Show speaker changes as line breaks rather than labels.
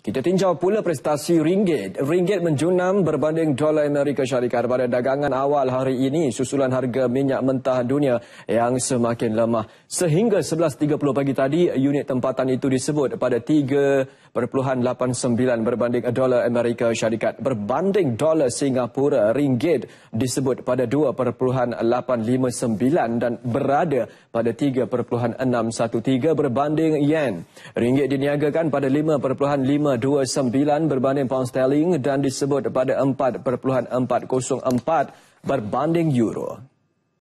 Kita tinjau pula prestasi ringgit. Ringgit menjunam berbanding dolar Amerika Syarikat pada dagangan awal hari ini susulan harga minyak mentah dunia yang semakin lemah. Sehingga 11.30 pagi tadi, unit tempatan itu disebut pada 0.89 berbanding dolar Amerika Syarikat berbanding dolar Singapura ringgit disebut pada 2.859 dan berada pada 3.613 berbanding yen. Ringgit diniagakan pada 5.529 berbanding pound sterling dan disebut pada 4.404 berbanding euro.